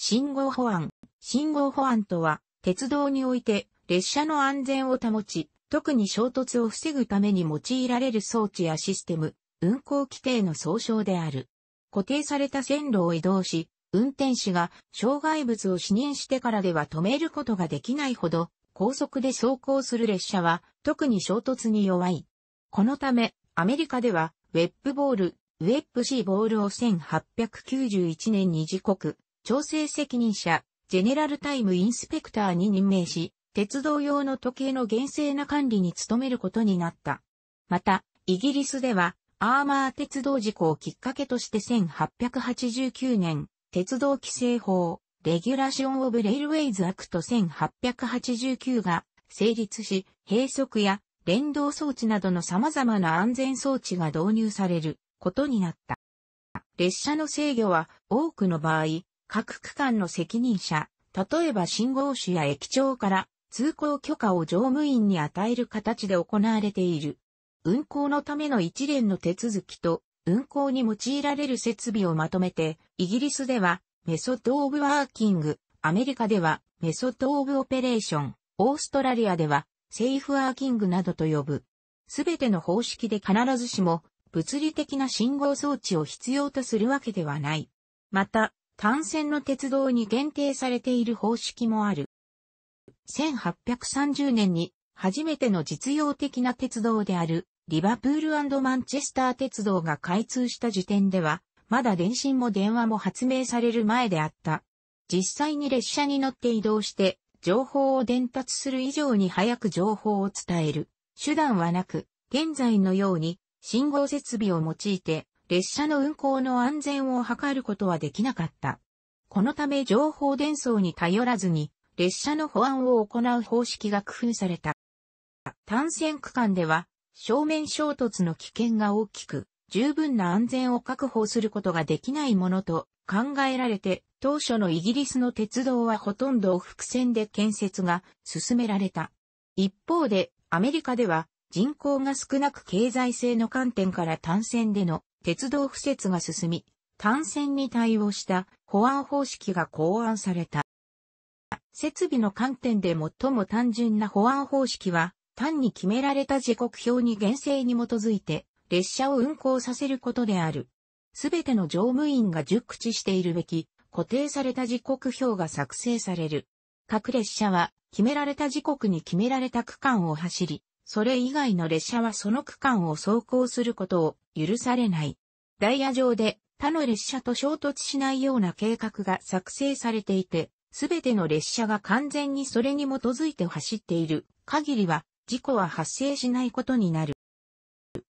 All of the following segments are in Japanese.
信号保安。信号保安とは、鉄道において列車の安全を保ち、特に衝突を防ぐために用いられる装置やシステム、運行規定の総称である。固定された線路を移動し、運転士が障害物を視認してからでは止めることができないほど、高速で走行する列車は特に衝突に弱い。このため、アメリカでは、ウェップボール、ウェップシーボールを1891年に時刻、調整責任者、ジェネラルタイムインスペクターに任命し、鉄道用の時計の厳正な管理に努めることになった。また、イギリスでは、アーマー鉄道事故をきっかけとして1889年、鉄道規制法、レギュラション・オブ・レイルウェイズ・アクト1889が成立し、閉塞や連動装置などの様々な安全装置が導入されることになった。列車の制御は多くの場合、各区間の責任者、例えば信号主や駅長から通行許可を乗務員に与える形で行われている。運行のための一連の手続きと運行に用いられる設備をまとめて、イギリスではメソッドオブワーキング、アメリカではメソッドオブオペレーション、オーストラリアではセイフワーキングなどと呼ぶ。すべての方式で必ずしも物理的な信号装置を必要とするわけではない。また、単線の鉄道に限定されている方式もある。1830年に初めての実用的な鉄道であるリバプールマンチェスター鉄道が開通した時点では、まだ電信も電話も発明される前であった。実際に列車に乗って移動して、情報を伝達する以上に早く情報を伝える。手段はなく、現在のように信号設備を用いて列車の運行の安全を図ることはできなかった。このため情報伝送に頼らずに、列車の保安を行う方式が工夫された。単線区間では、正面衝突の危険が大きく、十分な安全を確保することができないものと考えられて、当初のイギリスの鉄道はほとんど複線で建設が進められた。一方で、アメリカでは人口が少なく経済性の観点から単線での鉄道敷設が進み、単線に対応した保安方式が考案された。設備の観点で最も単純な保安方式は、単に決められた時刻表に厳正に基づいて、列車を運行させることである。すべての乗務員が熟知しているべき、固定された時刻表が作成される。各列車は、決められた時刻に決められた区間を走り、それ以外の列車はその区間を走行することを許されない。ダイヤ上で他の列車と衝突しないような計画が作成されていて、すべての列車が完全にそれに基づいて走っている限りは事故は発生しないことになる。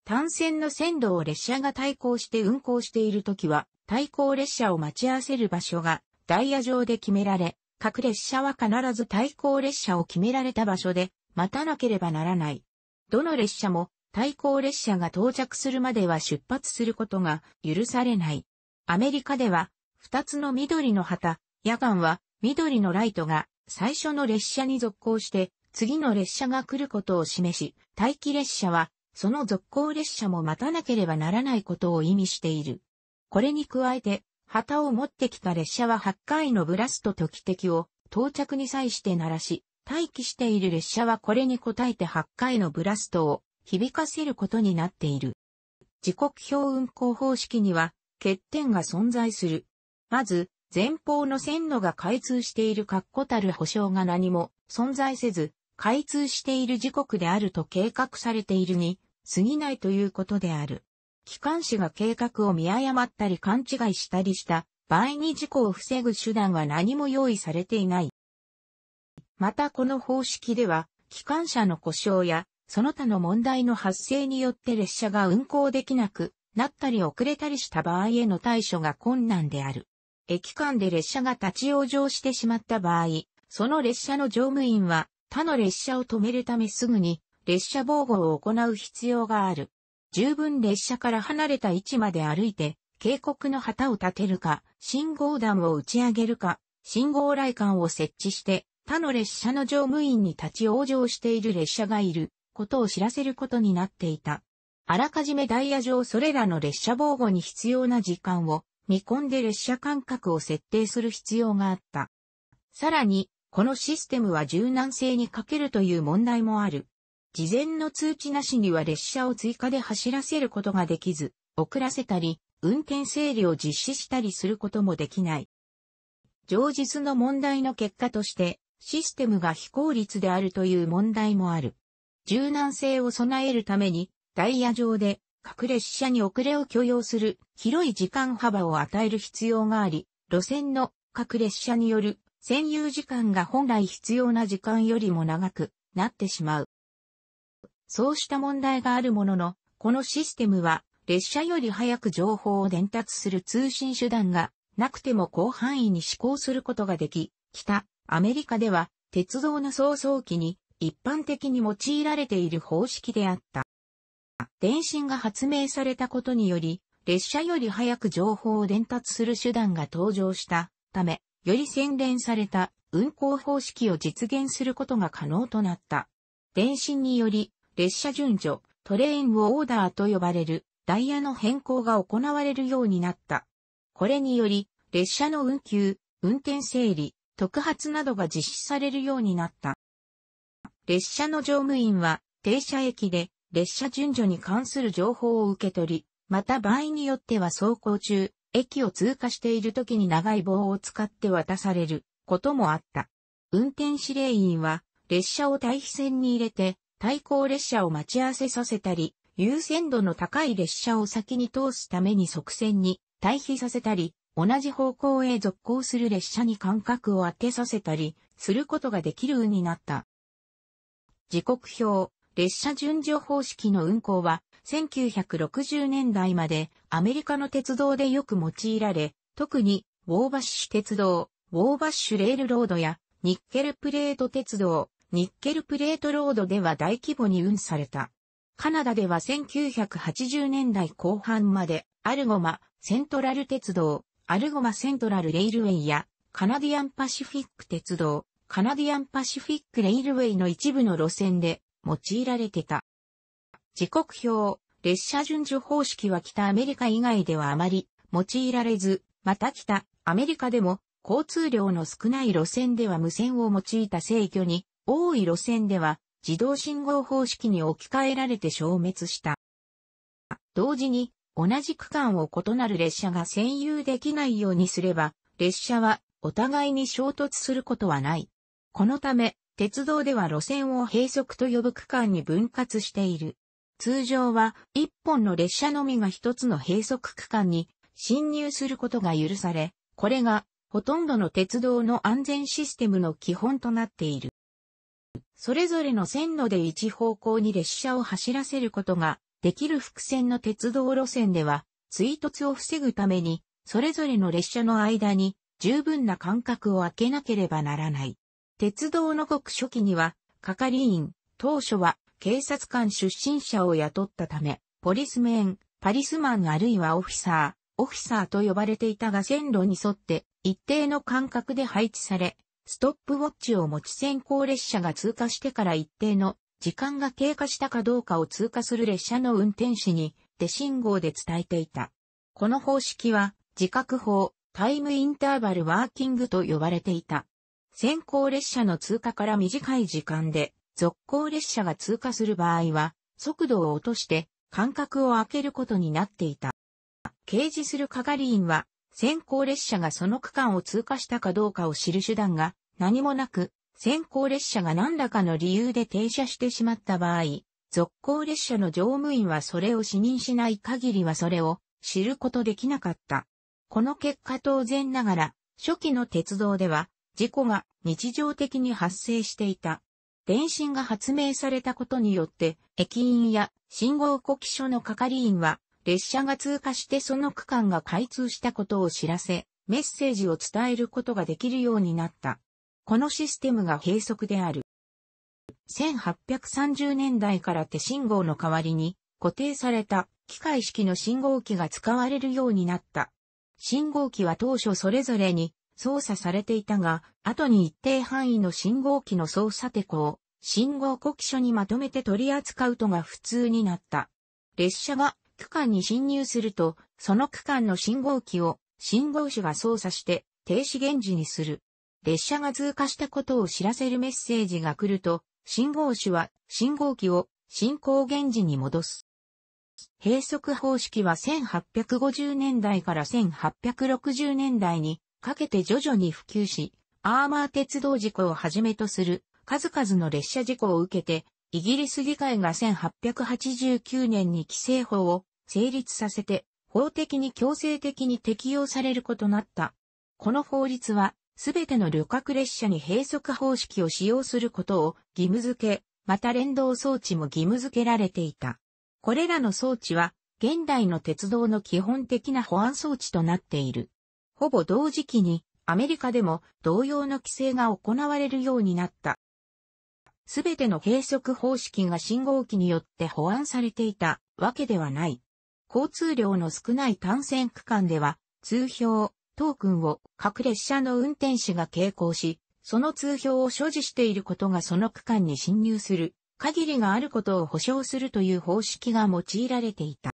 単線の線路を列車が対抗して運行しているときは、対向列車を待ち合わせる場所がダイヤ上で決められ、各列車は必ず対向列車を決められた場所で待たなければならない。どの列車も対向列車が到着するまでは出発することが許されない。アメリカでは、2つの緑の旗、夜間は緑のライトが最初の列車に続行して、次の列車が来ることを示し、待機列車は、その続行列車も待たなければならないことを意味している。これに加えて、旗を持ってきた列車は8回のブラストと汽笛を到着に際して鳴らし、待機している列車はこれに応えて8回のブラストを響かせることになっている。時刻表運行方式には欠点が存在する。まず、前方の線路が開通している確固たる保証が何も存在せず、開通している時刻であると計画されているに過ぎないということである。機関士が計画を見誤ったり勘違いしたりした場合に事故を防ぐ手段は何も用意されていない。またこの方式では、機関車の故障や、その他の問題の発生によって列車が運行できなくなったり遅れたりした場合への対処が困難である。駅間で列車が立ち往生してしまった場合、その列車の乗務員は他の列車を止めるためすぐに列車防護を行う必要がある。十分列車から離れた位置まで歩いて警告の旗を立てるか、信号弾を打ち上げるか、信号雷管を設置して他の列車の乗務員に立ち往生している列車がいることを知らせることになっていた。あらかじめダイヤ上それらの列車防護に必要な時間を見込んで列車間隔を設定する必要があった。さらに、このシステムは柔軟性に欠けるという問題もある。事前の通知なしには列車を追加で走らせることができず、遅らせたり、運転整理を実施したりすることもできない。上述の問題の結果として、システムが非効率であるという問題もある。柔軟性を備えるために、ダイヤ上で各列車に遅れを許容する広い時間幅を与える必要があり、路線の各列車による占有時間が本来必要な時間よりも長くなってしまう。そうした問題があるものの、このシステムは列車より早く情報を伝達する通信手段がなくても広範囲に試行することができ、北、アメリカでは鉄道の早々期に一般的に用いられている方式であった。電信が発明されたことにより、列車より早く情報を伝達する手段が登場したため、より洗練された運行方式を実現することが可能となった。電信により、列車順序、トレインをオーダーと呼ばれるダイヤの変更が行われるようになった。これにより、列車の運休、運転整理、特発などが実施されるようになった。列車の乗務員は停車駅で列車順序に関する情報を受け取り、また場合によっては走行中、駅を通過している時に長い棒を使って渡されることもあった。運転指令員は列車を対比線に入れて対向列車を待ち合わせさせたり、優先度の高い列車を先に通すために側線に対比させたり、同じ方向へ続行する列車に間隔を当てさせたり、することができるようになった。時刻表、列車順序方式の運行は、1960年代までアメリカの鉄道でよく用いられ、特にウォーバッシュ鉄道、ウォーバッシュレールロードやニッケルプレート鉄道、ニッケルプレートロードでは大規模に運された。カナダでは1980年代後半までアルゴマ、セントラル鉄道、アルゴマセントラルレイルウェイや、カナディアンパシフィック鉄道、カナディアンパシフィックレイルウェイの一部の路線で用いられてた。時刻表、列車順序方式は北アメリカ以外ではあまり用いられず、また北アメリカでも交通量の少ない路線では無線を用いた制御に、多い路線では自動信号方式に置き換えられて消滅した。同時に同じ区間を異なる列車が占有できないようにすれば、列車はお互いに衝突することはない。このため、鉄道では路線を閉塞と呼ぶ区間に分割している。通常は一本の列車のみが一つの閉塞区間に侵入することが許され、これがほとんどの鉄道の安全システムの基本となっている。それぞれの線路で一方向に列車を走らせることができる伏線の鉄道路線では、追突を防ぐために、それぞれの列車の間に十分な間隔を空けなければならない。鉄道の国初期には、係員、当初は警察官出身者を雇ったため、ポリスメン、パリスマンあるいはオフィサー、オフィサーと呼ばれていたが線路に沿って一定の間隔で配置され、ストップウォッチを持ち先行列車が通過してから一定の時間が経過したかどうかを通過する列車の運転士に、手信号で伝えていた。この方式は、自覚法、タイムインターバルワーキングと呼ばれていた。先行列車の通過から短い時間で、続行列車が通過する場合は、速度を落として間隔を空けることになっていた。掲示する係員は、先行列車がその区間を通過したかどうかを知る手段が何もなく、先行列車が何らかの理由で停車してしまった場合、続行列車の乗務員はそれを視認しない限りはそれを知ることできなかった。この結果当然ながら、初期の鉄道では事故が日常的に発生していた。電信が発明されたことによって、駅員や信号呼気所の係員は、列車が通過してその区間が開通したことを知らせ、メッセージを伝えることができるようになった。このシステムが閉塞である。1830年代から手信号の代わりに固定された機械式の信号機が使われるようになった。信号機は当初それぞれに操作されていたが、後に一定範囲の信号機の操作手項を信号呼気書にまとめて取り扱うとが普通になった。列車が区間に侵入すると、その区間の信号機を信号手が操作して停止現時にする。列車が通過したことを知らせるメッセージが来ると、信号手は信号機を進行源時に戻す。閉塞方式は1850年代から1860年代にかけて徐々に普及し、アーマー鉄道事故をはじめとする数々の列車事故を受けて、イギリス議会が1889年に規制法を成立させて、法的に強制的に適用されることになった。この法律はすべての旅客列車に閉塞方式を使用することを義務付け、また連動装置も義務付けられていた。これらの装置は、現代の鉄道の基本的な保安装置となっている。ほぼ同時期に、アメリカでも同様の規制が行われるようになった。すべての閉塞方式が信号機によって保安されていたわけではない。交通量の少ない単線区間では、通標、トークンを各列車の運転士が携行し、その通票を所持していることがその区間に侵入する限りがあることを保証するという方式が用いられていた。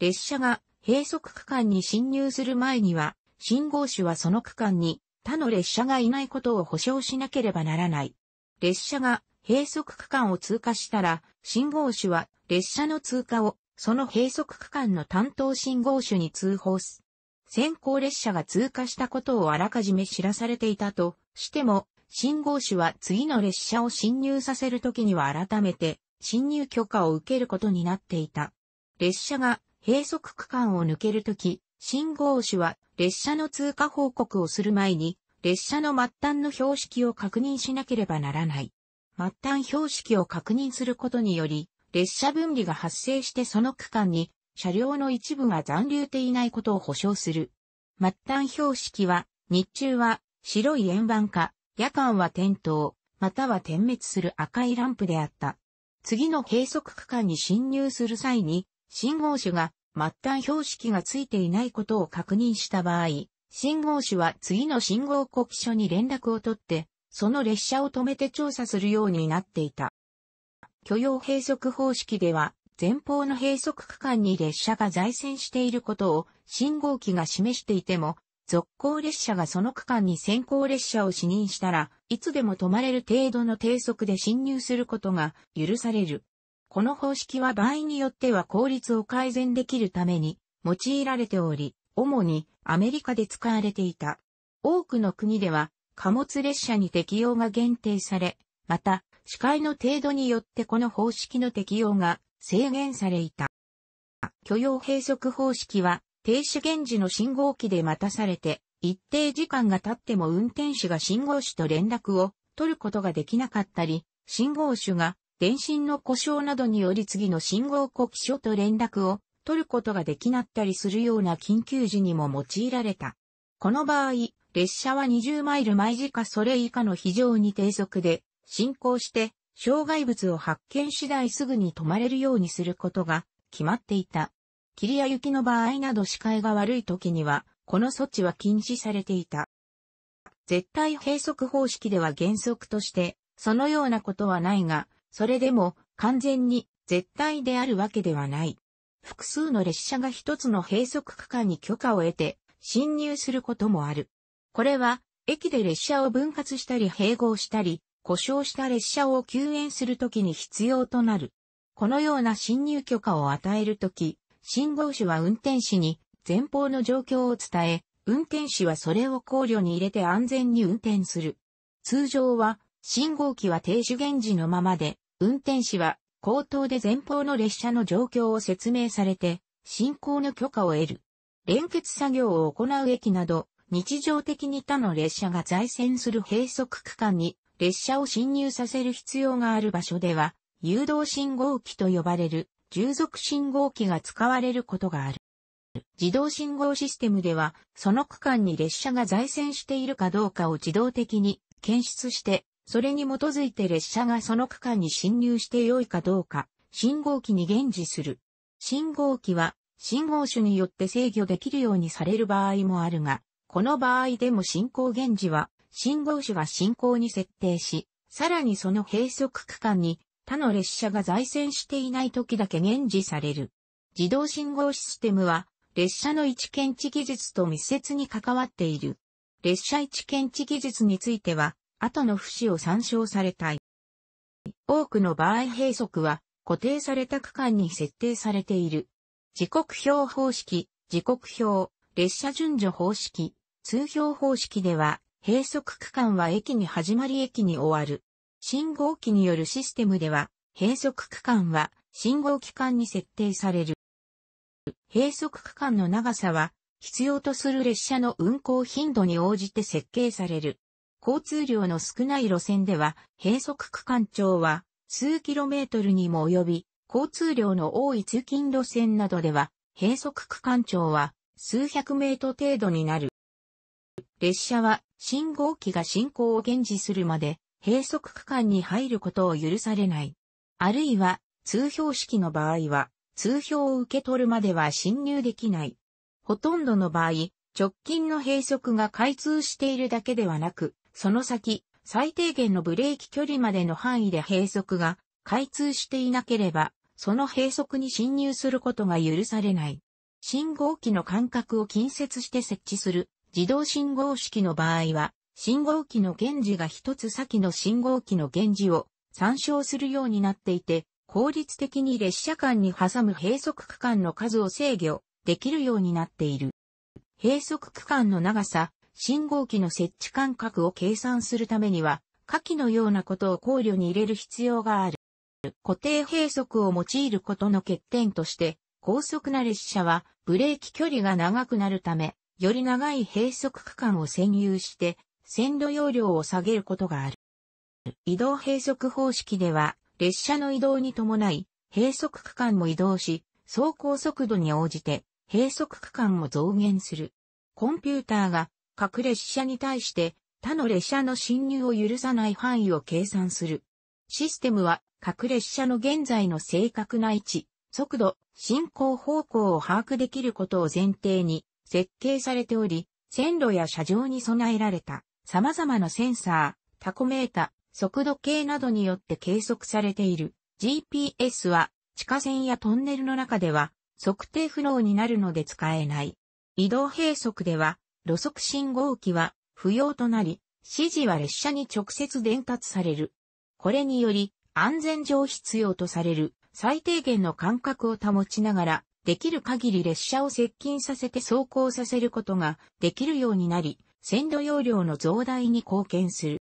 列車が閉塞区間に侵入する前には、信号手はその区間に他の列車がいないことを保証しなければならない。列車が閉塞区間を通過したら、信号手は列車の通過をその閉塞区間の担当信号手に通報す先行列車が通過したことをあらかじめ知らされていたとしても、信号手は次の列車を進入させるときには改めて進入許可を受けることになっていた。列車が閉塞区間を抜けるとき、信号手は列車の通過報告をする前に、列車の末端の標識を確認しなければならない。末端標識を確認することにより、列車分離が発生してその区間に車両の一部が残留ていないことを保証する。末端標識は、日中は白い円盤か、夜間は点灯、または点滅する赤いランプであった。次の計測区間に侵入する際に、信号種が末端標識がついていないことを確認した場合、信号種は次の信号国気所に連絡を取って、その列車を止めて調査するようになっていた。許容閉塞方式では、前方の閉塞区間に列車が在線していることを信号機が示していても、続行列車がその区間に先行列車を視認したらいつでも止まれる程度の低速で進入することが許される。この方式は場合によっては効率を改善できるために用いられており、主にアメリカで使われていた。多くの国では貨物列車に適用が限定され、また、視界の程度によってこの方式の適用が制限されいた。許容閉塞方式は、停止現時の信号機で待たされて、一定時間が経っても運転手が信号手と連絡を取ることができなかったり、信号手が電信の故障などにより次の信号呼気所と連絡を取ることができなったりするような緊急時にも用いられた。この場合、列車は20マイル毎時かそれ以下の非常に低速で進行して障害物を発見次第すぐに止まれるようにすることが決まっていた。霧や雪の場合など視界が悪い時には、この措置は禁止されていた。絶対閉塞方式では原則として、そのようなことはないが、それでも完全に絶対であるわけではない。複数の列車が一つの閉塞区間に許可を得て侵入することもある。これは駅で列車を分割したり併合したり、故障した列車を救援するときに必要となる。このような進入許可を与えるとき、信号手は運転士に前方の状況を伝え、運転士はそれを考慮に入れて安全に運転する。通常は、信号機は停止現時のままで、運転士は口頭で前方の列車の状況を説明されて、進行の許可を得る。連結作業を行う駅など、日常的に他の列車が在線する閉塞区間に列車を進入させる必要がある場所では、誘導信号機と呼ばれる従属信号機が使われることがある。自動信号システムでは、その区間に列車が在線しているかどうかを自動的に検出して、それに基づいて列車がその区間に進入して良いかどうか、信号機に現示する。信号機は、信号種によって制御できるようにされる場合もあるが、この場合でも進行現示は信号紙は進行に設定し、さらにその閉塞区間に他の列車が在線していない時だけ現示される。自動信号システムは列車の位置検知技術と密接に関わっている。列車位置検知技術については、後の節を参照されたい。多くの場合閉塞は固定された区間に設定されている。時刻表方式、時刻表、列車順序方式、通表方式では、閉塞区間は駅に始まり駅に終わる。信号機によるシステムでは、閉塞区間は信号機間に設定される。閉塞区間の長さは、必要とする列車の運行頻度に応じて設計される。交通量の少ない路線では、閉塞区間長は数キロメートルにも及び、交通量の多い通勤路線などでは、閉塞区間長は数百メートル程度になる。列車は信号機が進行を現時するまで閉塞区間に入ることを許されない。あるいは、通標式の場合は、通標を受け取るまでは侵入できない。ほとんどの場合、直近の閉塞が開通しているだけではなく、その先、最低限のブレーキ距離までの範囲で閉塞が開通していなければ、その閉塞に侵入することが許されない。信号機の間隔を近接して設置する自動信号式の場合は、信号機の源氏が一つ先の信号機の源氏を参照するようになっていて、効率的に列車間に挟む閉塞区間の数を制御できるようになっている。閉塞区間の長さ、信号機の設置間隔を計算するためには、下記のようなことを考慮に入れる必要がある。固定閉塞を用いることの欠点として、高速な列車はブレーキ距離が長くなるため、より長い閉塞区間を占有して、線路容量を下げることがある。移動閉塞方式では、列車の移動に伴い、閉塞区間も移動し、走行速度に応じて、閉塞区間も増減する。コンピューターが、各列車に対して、他の列車の進入を許さない範囲を計算する。システムは、各列車の現在の正確な位置、速度、進行方向を把握できることを前提に、設計されており、線路や車上に備えられた様々なセンサー、タコメータ、速度計などによって計測されている GPS は地下線やトンネルの中では測定不能になるので使えない。移動閉塞では路側信号機は不要となり、指示は列車に直接伝達される。これにより安全上必要とされる最低限の間隔を保ちながらできる限り列車を接近させて走行させることができるようになり、線路容量の増大に貢献する。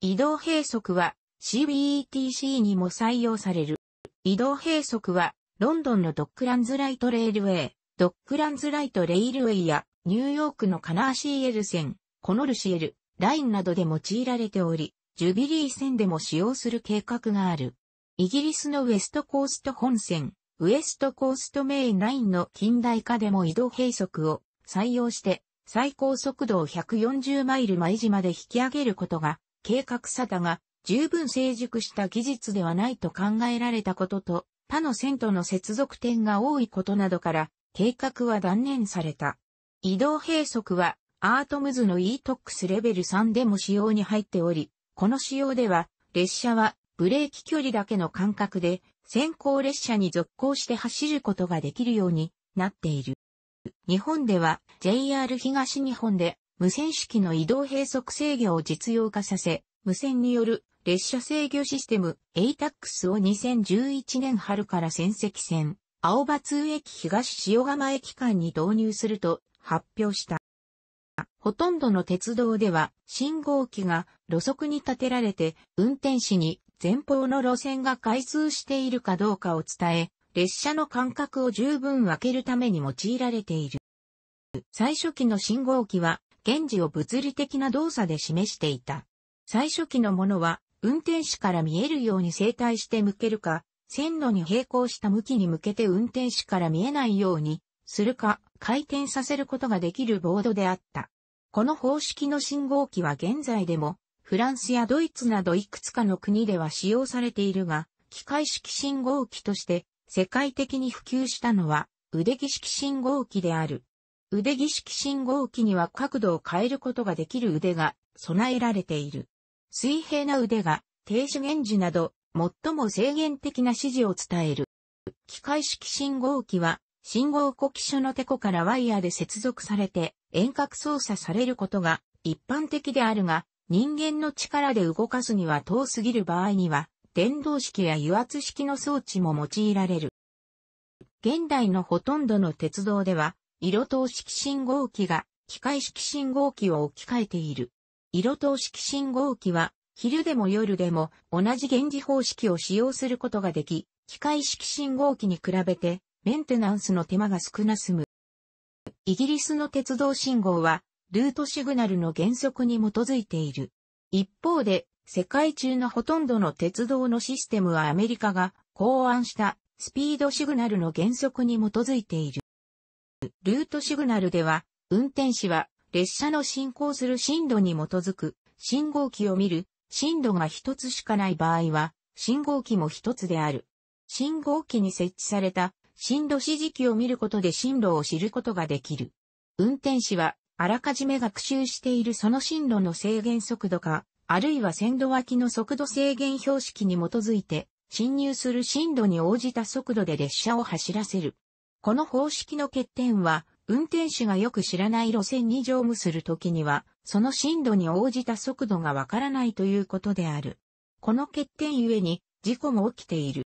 移動閉塞は CBETC にも採用される。移動閉塞はロンドンのドックランズライトレールウェイ、ドックランズライトレイルウェイやニューヨークのカナーシーエル線、コノルシエル、ラインなどで用いられており、ジュビリー線でも使用する計画がある。イギリスのウェストコースト本線、ウエストコーストメインラインの近代化でも移動閉塞を採用して最高速度を140マイル毎時まで引き上げることが計画さだが十分成熟した技術ではないと考えられたことと他の線との接続点が多いことなどから計画は断念された。移動閉塞はアートムズの e-tox レベル3でも使用に入っており、この仕様では列車はブレーキ距離だけの間隔で先行列車に続行して走ることができるようになっている。日本では JR 東日本で無線式の移動閉塞制御を実用化させ、無線による列車制御システム ATAX を2011年春から仙石線、青葉通駅東塩釜駅間に導入すると発表した。ほとんどの鉄道では信号機が路側に立てられて運転士に前方の路線が開通しているかどうかを伝え、列車の間隔を十分分けるために用いられている。最初期の信号機は、現時を物理的な動作で示していた。最初期のものは、運転士から見えるように正体して向けるか、線路に並行した向きに向けて運転士から見えないようにするか回転させることができるボードであった。この方式の信号機は現在でもフランスやドイツなどいくつかの国では使用されているが、機械式信号機として世界的に普及したのは腕儀式信号機である。腕儀式信号機には角度を変えることができる腕が備えられている。水平な腕が停止源時など最も制限的な指示を伝える。機械式信号機は信号呼気所のテコからワイヤーで接続されて遠隔操作されることが一般的であるが、人間の力で動かすには遠すぎる場合には、電動式や油圧式の装置も用いられる。現代のほとんどの鉄道では、色灯式信号機が機械式信号機を置き換えている。色灯式信号機は、昼でも夜でも同じ現時方式を使用することができ、機械式信号機に比べてメンテナンスの手間が少なすむ。イギリスの鉄道信号はルートシグナルの原則に基づいている。一方で、世界中のほとんどの鉄道のシステムはアメリカが考案したスピードシグナルの原則に基づいている。ルートシグナルでは、運転士は列車の進行する進路に基づく信号機を見る進路が一つしかない場合は、信号機も一つである。信号機に設置された進路指示器を見ることで進路を知ることができる。運転士はあらかじめ学習しているその進路の制限速度か、あるいは線路脇の速度制限標識に基づいて、進入する進路に応じた速度で列車を走らせる。この方式の欠点は、運転手がよく知らない路線に乗務するときには、その進路に応じた速度がわからないということである。この欠点ゆえに、事故も起きている。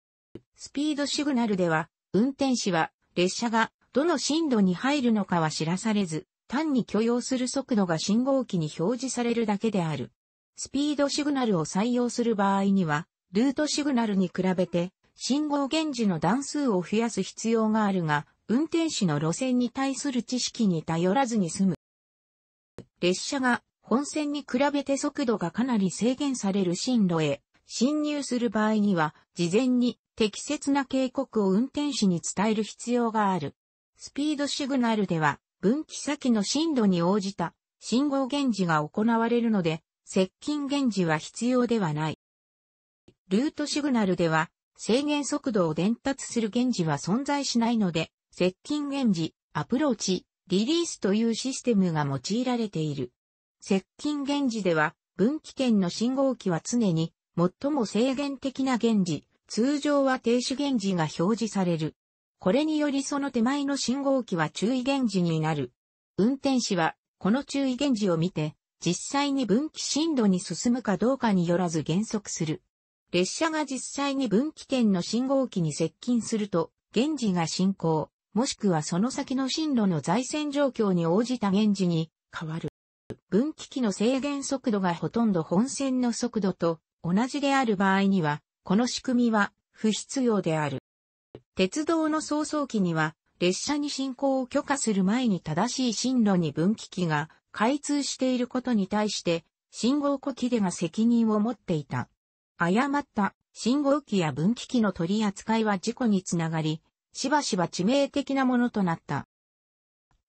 スピードシグナルでは、運転士は、列車がどの進路に入るのかは知らされず、単に許容する速度が信号機に表示されるだけである。スピードシグナルを採用する場合には、ルートシグナルに比べて、信号源氏の段数を増やす必要があるが、運転士の路線に対する知識に頼らずに済む。列車が本線に比べて速度がかなり制限される進路へ進入する場合には、事前に適切な警告を運転士に伝える必要がある。スピードシグナルでは、分岐先の進路に応じた信号源氏が行われるので、接近源氏は必要ではない。ルートシグナルでは、制限速度を伝達する源氏は存在しないので、接近源氏、アプローチ、リリースというシステムが用いられている。接近源氏では、分岐点の信号機は常に、最も制限的な源氏、通常は停止源氏が表示される。これによりその手前の信号機は注意源示になる。運転士は、この注意源示を見て、実際に分岐進路に進むかどうかによらず減速する。列車が実際に分岐点の信号機に接近すると、源氏が進行、もしくはその先の進路の在線状況に応じた源氏に変わる。分岐器の制限速度がほとんど本線の速度と同じである場合には、この仕組みは不必要である。鉄道の早々期には、列車に進行を許可する前に正しい進路に分岐器が開通していることに対して、信号機でが責任を持っていた。誤った信号機や分岐器の取り扱いは事故につながり、しばしば致命的なものとなった。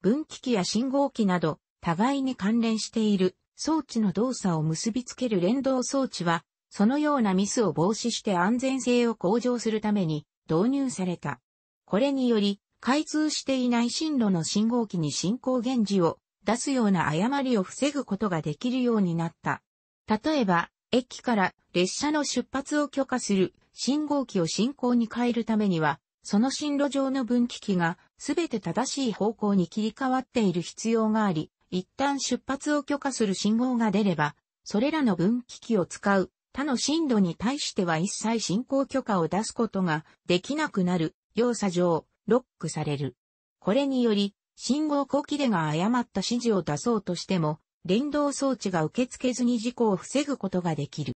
分岐器や信号機など、互いに関連している装置の動作を結びつける連動装置は、そのようなミスを防止して安全性を向上するために、導入された。これにより、開通していない進路の信号機に進行源氏を出すような誤りを防ぐことができるようになった。例えば、駅から列車の出発を許可する信号機を進行に変えるためには、その進路上の分岐器がすべて正しい方向に切り替わっている必要があり、一旦出発を許可する信号が出れば、それらの分岐器を使う他の震度に対しては一切進行許可を出すことができなくなる、要査上、ロックされる。これにより、信号呼気でが誤った指示を出そうとしても、連動装置が受け付けずに事故を防ぐことができる。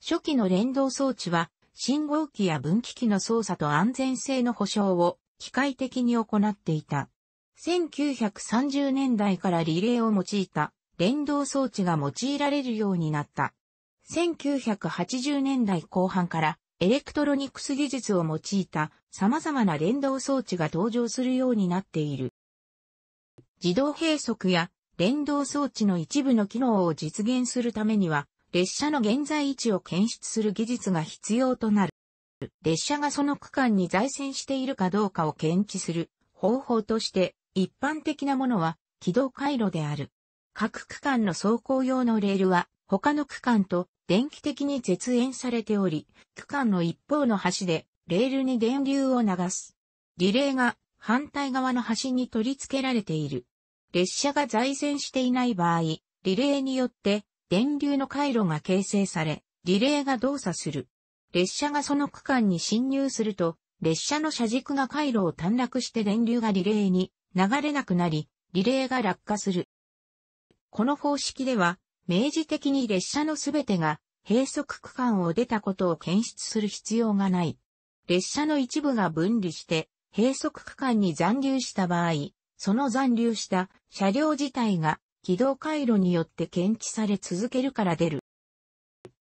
初期の連動装置は、信号機や分岐器の操作と安全性の保証を機械的に行っていた。1930年代からリレーを用いた連動装置が用いられるようになった。1980年代後半からエレクトロニクス技術を用いた様々な連動装置が登場するようになっている。自動閉塞や連動装置の一部の機能を実現するためには、列車の現在位置を検出する技術が必要となる。列車がその区間に在線しているかどうかを検知する方法として、一般的なものは軌道回路である。各区間の走行用のレールは他の区間と電気的に絶縁されており、区間の一方の端でレールに電流を流す。リレーが反対側の端に取り付けられている。列車が在線していない場合、リレーによって電流の回路が形成され、リレーが動作する。列車がその区間に侵入すると、列車の車軸が回路を短絡して電流がリレーに流れなくなり、リレーが落下する。この方式では、明示的に列車のすべてが閉塞区間を出たことを検出する必要がない。列車の一部が分離して閉塞区間に残留した場合、その残留した車両自体が軌道回路によって検知され続けるから出る。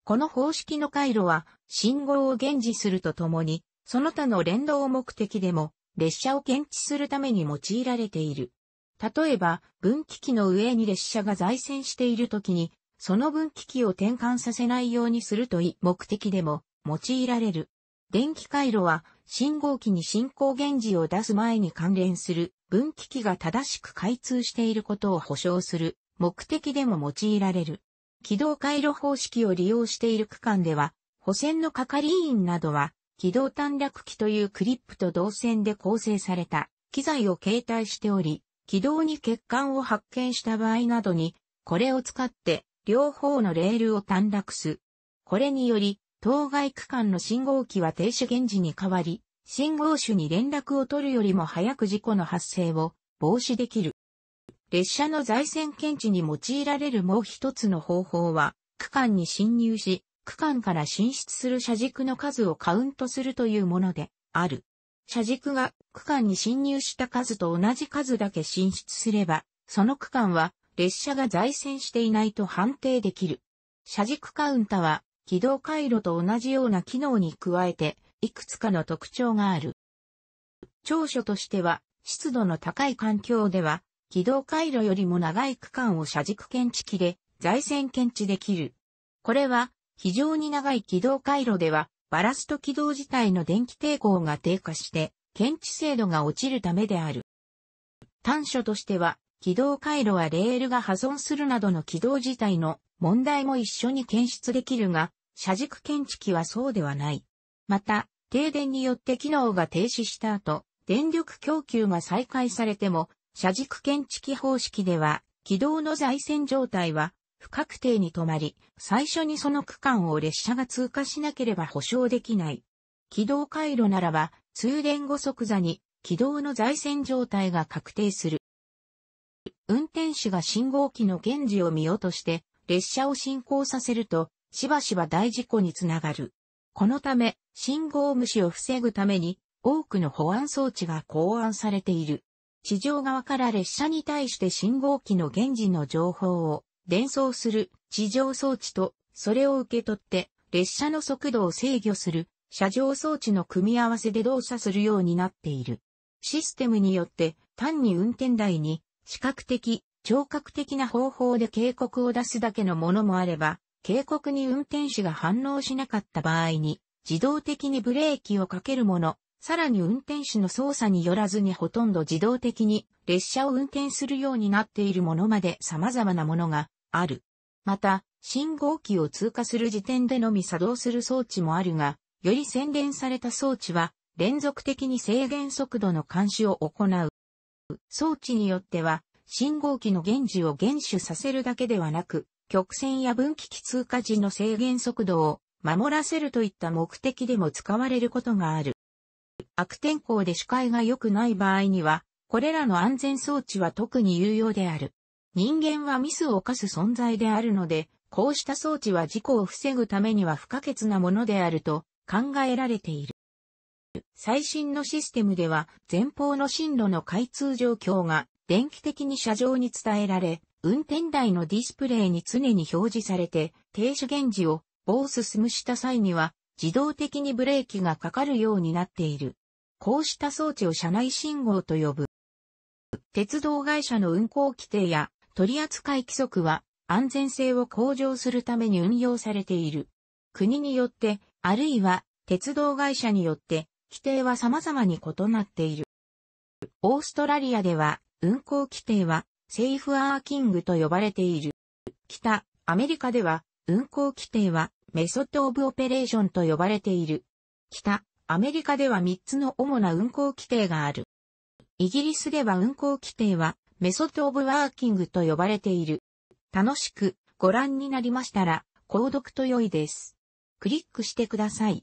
この方式の回路は信号を現時するとともに、その他の連動目的でも列車を検知するために用いられている。例えば、分岐器の上に列車が在線している時に、その分岐器を転換させないようにするとい目的でも用いられる。電気回路は、信号機に進行源氏を出す前に関連する分岐器が正しく開通していることを保証する目的でも用いられる。軌道回路方式を利用している区間では、補線の係員などは、軌道短絡機というクリップと導線で構成された機材を携帯しており、軌道に欠陥を発見した場合などに、これを使って両方のレールを短絡す。これにより、当該区間の信号機は停止現時に変わり、信号種に連絡を取るよりも早く事故の発生を防止できる。列車の在線検知に用いられるもう一つの方法は、区間に侵入し、区間から進出する車軸の数をカウントするというものである。車軸が区間に侵入した数と同じ数だけ進出すれば、その区間は列車が在線していないと判定できる。車軸カウンタは軌道回路と同じような機能に加えて、いくつかの特徴がある。長所としては、湿度の高い環境では、軌道回路よりも長い区間を車軸検知器で在線検知できる。これは、非常に長い軌道回路では、バラスト軌道自体の電気抵抗が低下して、検知精度が落ちるためである。短所としては、軌道回路はレールが破損するなどの軌道自体の問題も一緒に検出できるが、車軸検知器はそうではない。また、停電によって機能が停止した後、電力供給が再開されても、車軸検知器方式では、軌道の在線状態は不確定に止まり、最初にその区間を列車が通過しなければ保証できない。軌道回路ならば、通電後即座に軌道の在線状態が確定する。運転手が信号機の現時を見落として、列車を進行させると、しばしば大事故につながる。このため、信号無視を防ぐために、多くの保安装置が考案されている。地上側から列車に対して信号機の現時の情報を伝送する地上装置と、それを受け取って列車の速度を制御する車上装置の組み合わせで動作するようになっている。システムによって単に運転台に視覚的、聴覚的な方法で警告を出すだけのものもあれば、警告に運転手が反応しなかった場合に自動的にブレーキをかけるもの、さらに運転手の操作によらずにほとんど自動的に列車を運転するようになっているものまで様々なものがある。また、信号機を通過する時点でのみ作動する装置もあるが、より洗練された装置は、連続的に制限速度の監視を行う。装置によっては、信号機の原時を厳守させるだけではなく、曲線や分岐器通過時の制限速度を守らせるといった目的でも使われることがある。悪天候で視界が良くない場合には、これらの安全装置は特に有用である。人間はミスを犯す存在であるので、こうした装置は事故を防ぐためには不可欠なものであると考えられている。最新のシステムでは前方の進路の開通状況が電気的に車上に伝えられ、運転台のディスプレイに常に表示されて、停止現時を棒進むした際には自動的にブレーキがかかるようになっている。こうした装置を車内信号と呼ぶ。鉄道会社の運行規定や取扱規則は安全性を向上するために運用されている。国によって、あるいは鉄道会社によって、規定は様々に異なっている。オーストラリアでは、運行規定は、セーフアーキングと呼ばれている。北、アメリカでは、運行規定は、メソッドオブオペレーションと呼ばれている。北、アメリカでは3つの主な運行規定がある。イギリスでは運行規定は、メソッドオブワーキングと呼ばれている。楽しくご覧になりましたら、購読と良いです。クリックしてください。